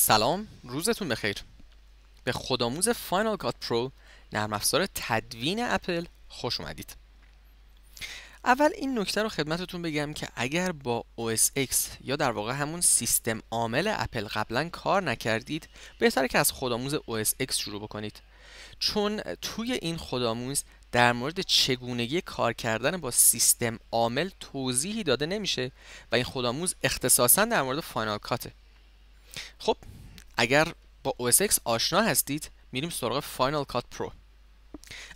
سلام روزتون بخیر به خودآموز فاینال کات پرو نرم افزار تدوین اپل خوش اومدید اول این نکته رو خدمتتون بگم که اگر با OSX یا در واقع همون سیستم عامل اپل قبلا کار نکردید بهتره که از خودآموز OSX X شروع بکنید چون توی این خودآموز در مورد چگونگی کار کردن با سیستم عامل توضیحی داده نمیشه و این خودآموز اختصاصا در مورد فاینال کاته خب اگر با OS X آشنا هستید میریم سراغ Final Cut Pro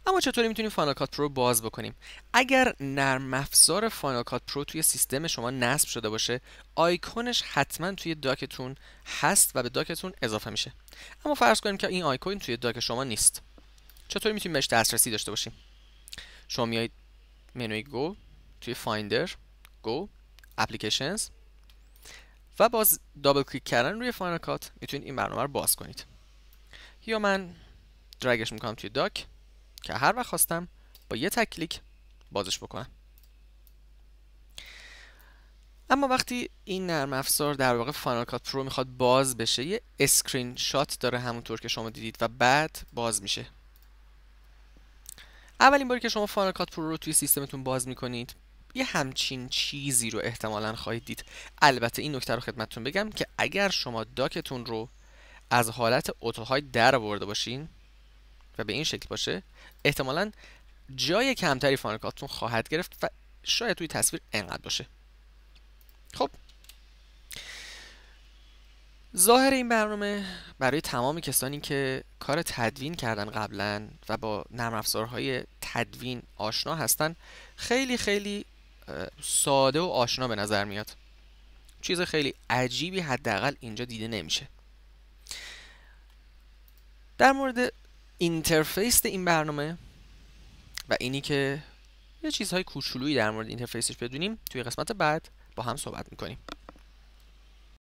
اما چطوری میتونیم فاینال کات پرو باز بکنیم اگر نرم افزار فاینال کات پرو توی سیستم شما نصب شده باشه آیکونش حتما توی داکتون هست و به داکتون اضافه میشه اما فرض کنیم که این آیکون توی داک شما نیست چطوری میتونیم بهش دسترسی داشته باشیم شما میایید منوی گو توی فایندر گو اپلیکیشنز و باز دابل کلیک کردن روی فاینال کات میتونید این برنامه رو باز کنید یا من درگش میکنم توی داک که هر وقت خواستم با یه تک کلیک بازش بکنم اما وقتی این نرم افزار در واقع فاینال کات پرو میخواد باز بشه یه اسکرین شات داره همونطور که شما دیدید و بعد باز میشه اولین باری که شما فاینال کات پرو رو توی سیستمتون باز میکنید یه همچین چیزی رو احتمالا خواهید دید البته این نکته رو خدمتتون بگم که اگر شما داکتون رو از حالت اتوهای در برده باشین و به این شکل باشه احتمالا جای کمتری فانکاتون خواهد گرفت و شاید توی تصویر انقدر باشه خب ظاهر این برنامه برای تمام کسانی که کار تدوین کردن قبلا و با نرم افزارهای تدوین آشنا هستن خیلی خیلی ساده و آشنا به نظر میاد چیز خیلی عجیبی حداقل اینجا دیده نمیشه در مورد اینترفیس این برنامه و اینی که یه چیزهای کوچولویی در مورد اینترفیسش بدونیم توی قسمت بعد با هم صحبت میکنیم